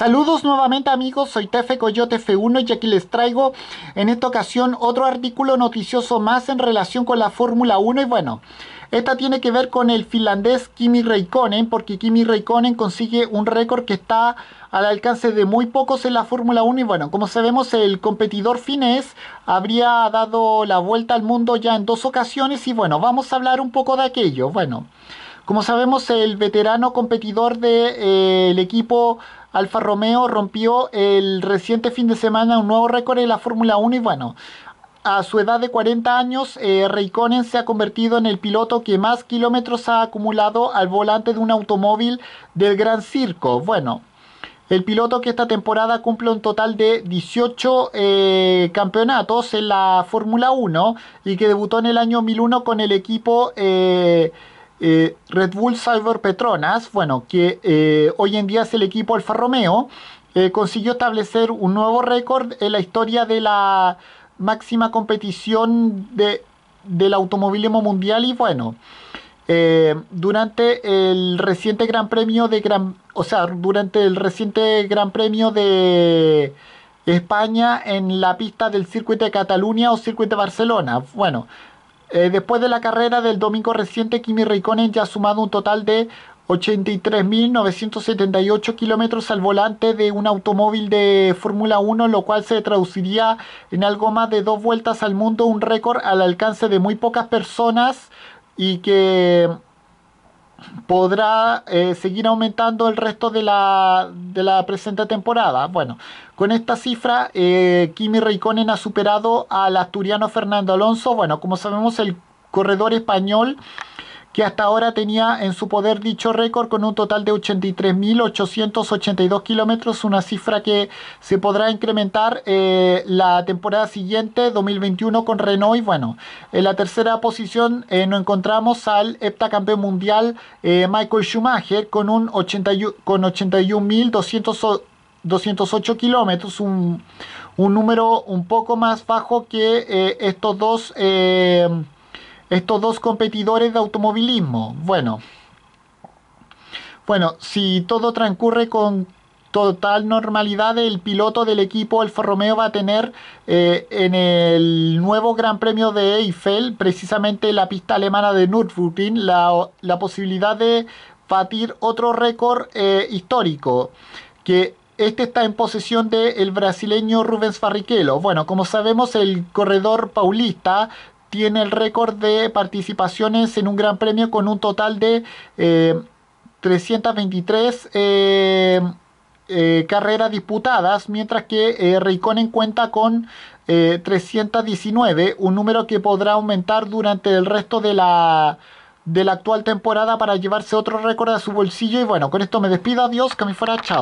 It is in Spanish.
Saludos nuevamente amigos, soy Tefe Coyote F1 y aquí les traigo en esta ocasión otro artículo noticioso más en relación con la Fórmula 1 y bueno, esta tiene que ver con el finlandés Kimi Raikkonen porque Kimi Raikkonen consigue un récord que está al alcance de muy pocos en la Fórmula 1 y bueno, como sabemos el competidor finés habría dado la vuelta al mundo ya en dos ocasiones y bueno, vamos a hablar un poco de aquello, bueno... Como sabemos, el veterano competidor del eh, equipo Alfa Romeo rompió el reciente fin de semana un nuevo récord en la Fórmula 1 y bueno, a su edad de 40 años, eh, Raikkonen se ha convertido en el piloto que más kilómetros ha acumulado al volante de un automóvil del Gran Circo. Bueno, el piloto que esta temporada cumple un total de 18 eh, campeonatos en la Fórmula 1 y que debutó en el año 2001 con el equipo... Eh, eh, Red Bull Cyber Petronas, bueno, que eh, hoy en día es el equipo Alfa Romeo, eh, consiguió establecer un nuevo récord en la historia de la máxima competición de, del automovilismo mundial y bueno, durante el reciente Gran Premio de Gran, o sea, durante el reciente Gran Premio de España en la pista del Circuito de Cataluña o Circuito de Barcelona, bueno, eh, después de la carrera del domingo reciente, Kimi Raikkonen ya ha sumado un total de 83.978 kilómetros al volante de un automóvil de Fórmula 1, lo cual se traduciría en algo más de dos vueltas al mundo, un récord al alcance de muy pocas personas y que podrá eh, seguir aumentando el resto de la, de la, presente temporada. Bueno, con esta cifra, eh, Kimi Raikkonen ha superado al asturiano Fernando Alonso. Bueno, como sabemos, el corredor español que hasta ahora tenía en su poder dicho récord con un total de 83.882 kilómetros, una cifra que se podrá incrementar eh, la temporada siguiente, 2021, con Renault. Y bueno, en la tercera posición eh, nos encontramos al heptacampeón mundial eh, Michael Schumacher con, un con kilómetros, un, número un poco más bajo que estos dos estos dos competidores de automovilismo. Bueno, bueno, si todo transcurre con total normalidad, el piloto del equipo Alfa Romeo va a tener eh, en el nuevo Gran Premio de Eiffel, precisamente la pista alemana de Nürburgring, la, posibilidad de batir otro récord eh, histórico que este está en posesión del brasileño Rubens farriquelo Bueno, como sabemos, el corredor paulista tiene el récord de participaciones en un gran premio con un total de 323 eh, eh, eh, carreras disputadas, mientras que Raikkonen cuenta con 319, un número que podrá aumentar durante el resto de la, de la actual temporada para llevarse otro récord a su bolsillo. Y bueno, con esto me despido, adiós, que me fuera, chao.